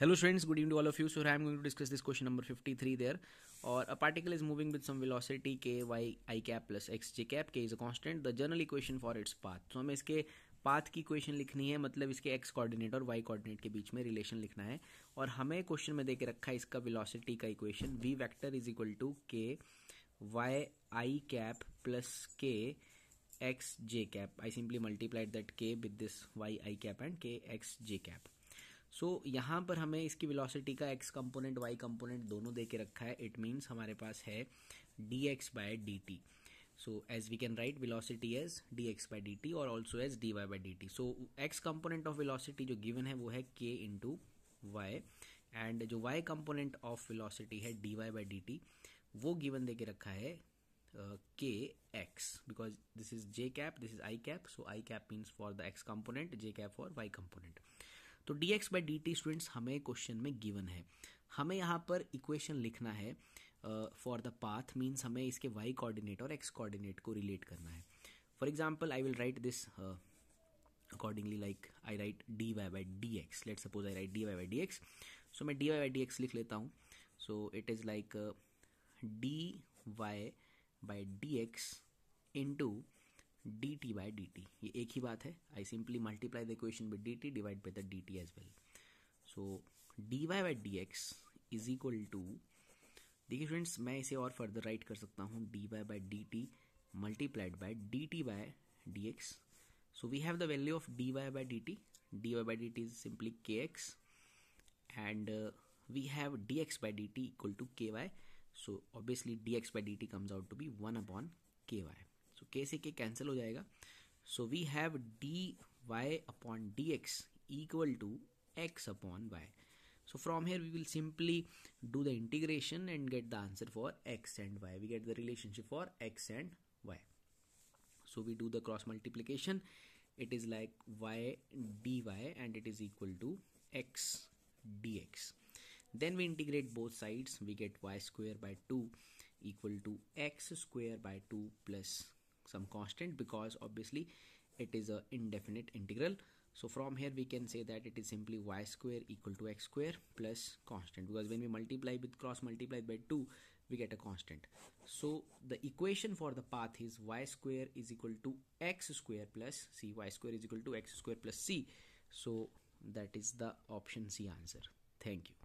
hello friends good evening all of you so I am going to discuss this question number 53 three there are a particle is moving with some velocity K Y I cap plus X J cap K is a constant the general equation for its path so हमें इसके path की equation लिखनी है मतलब इसके X coordinate और Y coordinate के बीच में रिलेशन लिखना है और हमें क्वेश्चन में देके रखा है इसका वेलोसिटी का equation V vector is equal to K Y I cap plus K X J cap I simply multiplied that K with this Y I cap and K X J cap so so, यहाँ पर हमें इसकी velocity का x component Y component दोनों दे के रखा है it means हमारे पास है D X by D T so as we can write velocity as D X by D T और also as D Y by D T so X component of velocity जो given है वो है K into Y and जो Y component of velocity है D Y by D T वो given दे के रखा है K X because this is J cap this is I cap so I cap means for the X component J cap for Y component तो D X by D T students हमें question में given है हमें यहाँ पर equation लिखना है for the path means हमें इसके वाई कोऑर्डिनेट और एक्स कोऑर्डिनेट को रिलेट करना है for example I will write this accordingly like I write D Y by D X let suppose I write D Y by D X so मैं D Y by D X लिख लेता हूँ so it is like D Y by D X into D T by D T ये एक ही बात है I simply multiply the equation with D T divide by the D T as well so D Y by D X is equal to देखिए friends मैं इसे और further write कर सकता हूँ D Y by D T multiplied by D T by D X so we have the value of D Y by D T D Y by D T is simply K X and we have D D X T equal to K Y so obviously D X by D T comes out to be one upon K Y so K से K cancel हो So we have dy D Y equal to x upon y so from here we will simply do the integration and get the answer for x and y we get the relationship for x and y so we do the cross multiplication it is like y dy and it is equal to x dx then we integrate both sides we get y square by 2 equal to x square by 2 plus some constant because obviously it is a indefinite integral so from here we can say that it is simply y square equal to x square plus constant because when we multiply with cross multiply by 2 we get a constant so the equation for the path is y square is equal to x square plus c y square is equal to x square plus c so that is the option c answer thank you